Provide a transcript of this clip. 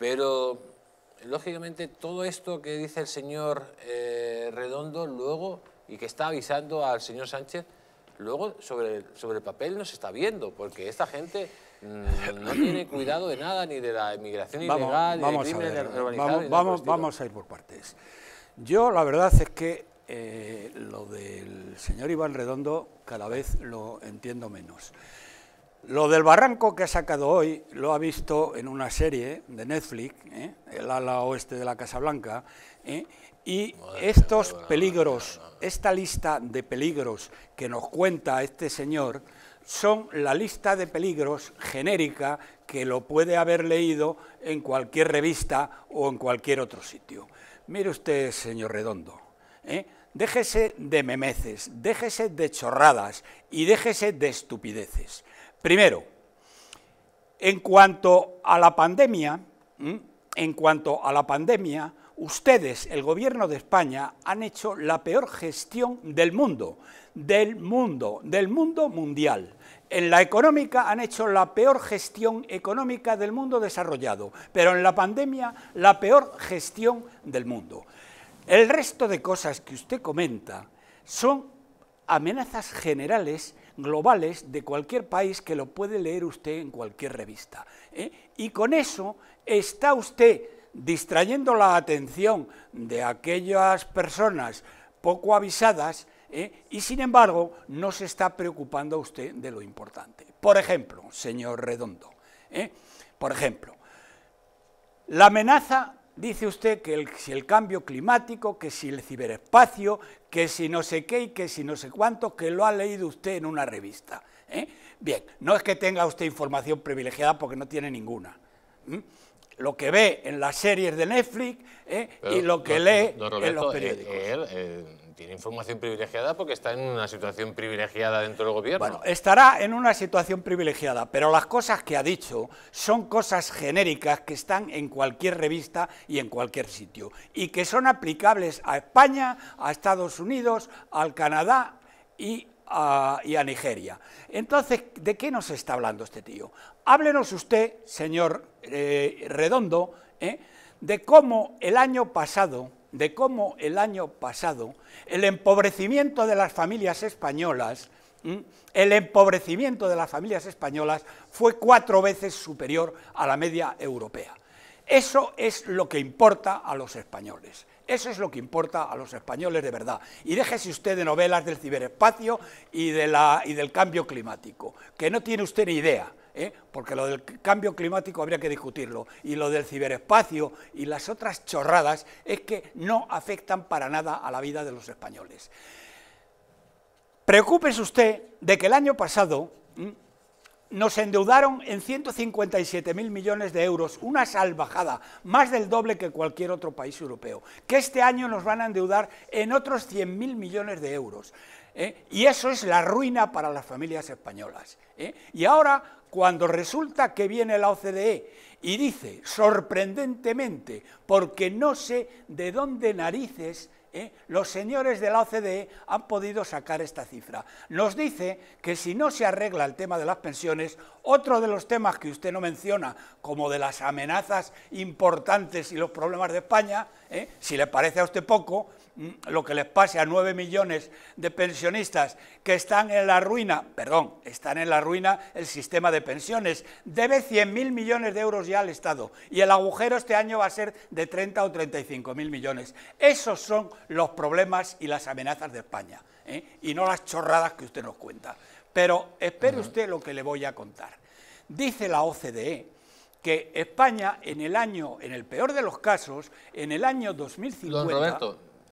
Pero lógicamente todo esto que dice el señor eh, Redondo luego y que está avisando al señor Sánchez, luego sobre el, sobre el papel no se está viendo, porque esta gente mm, no tiene cuidado de nada, ni de la inmigración ilegal, ni del crimen Vamos, vamos, a ir por partes. Yo la verdad es que eh, lo del señor Iván Redondo cada vez lo entiendo menos. Lo del barranco que ha sacado hoy lo ha visto en una serie de Netflix, ¿eh? el ala oeste de la Casa Blanca, ¿eh? y estos peligros, esta lista de peligros que nos cuenta este señor, son la lista de peligros genérica que lo puede haber leído en cualquier revista o en cualquier otro sitio. Mire usted, señor Redondo, ¿eh? déjese de memeces, déjese de chorradas y déjese de estupideces. Primero, en cuanto a la pandemia, en cuanto a la pandemia, ustedes, el gobierno de España, han hecho la peor gestión del mundo, del mundo, del mundo mundial. En la económica han hecho la peor gestión económica del mundo desarrollado, pero en la pandemia la peor gestión del mundo. El resto de cosas que usted comenta son amenazas generales, globales, de cualquier país que lo puede leer usted en cualquier revista. ¿eh? Y con eso está usted distrayendo la atención de aquellas personas poco avisadas ¿eh? y sin embargo no se está preocupando usted de lo importante. Por ejemplo, señor Redondo, ¿eh? por ejemplo, la amenaza dice usted que si el cambio climático, que si el ciberespacio, que si no sé qué y que si no sé cuánto, que lo ha leído usted en una revista. ¿eh? Bien, no es que tenga usted información privilegiada porque no tiene ninguna. Lo que ve en las series de Netflix ¿eh? y lo que lee en los eh, periódicos tiene información privilegiada porque está en una situación privilegiada dentro del gobierno. Bueno, estará en una situación privilegiada, pero las cosas que ha dicho son cosas genéricas que están en cualquier revista y en cualquier sitio y que son aplicables a España, a Estados Unidos, al Canadá y a, Nigeria. Entonces, ¿de qué nos está hablando este tío? Háblenos usted, señor eh, Redondo, ¿eh? de cómo el año pasado de cómo el año pasado el empobrecimiento de las familias españolas, el empobrecimiento de las familias españolas fue cuatro veces superior a la media europea. Eso es lo que importa a los españoles. Eso es lo que importa a los españoles de verdad. Y déjese usted de novelas del ciberespacio y, y del cambio climático, que no tiene usted ni idea ¿eh? porque lo del cambio climático habría que discutirlo, y lo del ciberespacio y las otras chorradas es que no afectan para nada a la vida de los españoles. Preocúpese usted de que el año pasado nos endeudaron en 157.000 millones de euros, una salvajada, más del doble que cualquier otro país europeo, que este año nos van a endeudar en otros 100.000 millones de euros. ¿eh? Y eso es la ruina para las familias españolas. ¿eh? Y ahora, cuando resulta que viene la OCDE y dice, sorprendentemente, porque no sé de dónde narices ¿eh? Los señores de la OCDE han podido sacar esta cifra. Nos dice que si no se arregla el tema de las pensiones, otro de los temas que usted no menciona, como de las amenazas importantes y los problemas de España, ¿eh? si le parece a usted poco, mm, lo que les pase a nueve millones de pensionistas que están en la ruina, perdón, están en la ruina el sistema de pensiones, debe 100.000 millones de euros ya al Estado y el agujero este año va a ser de 30 o 35.000 millones. Esos son los problemas y las amenazas de España ¿eh? y no las chorradas que usted nos cuenta. Pero espere usted lo que le voy a contar. Dice la OCDE que España en el año, en el peor de los casos, en el año 2050...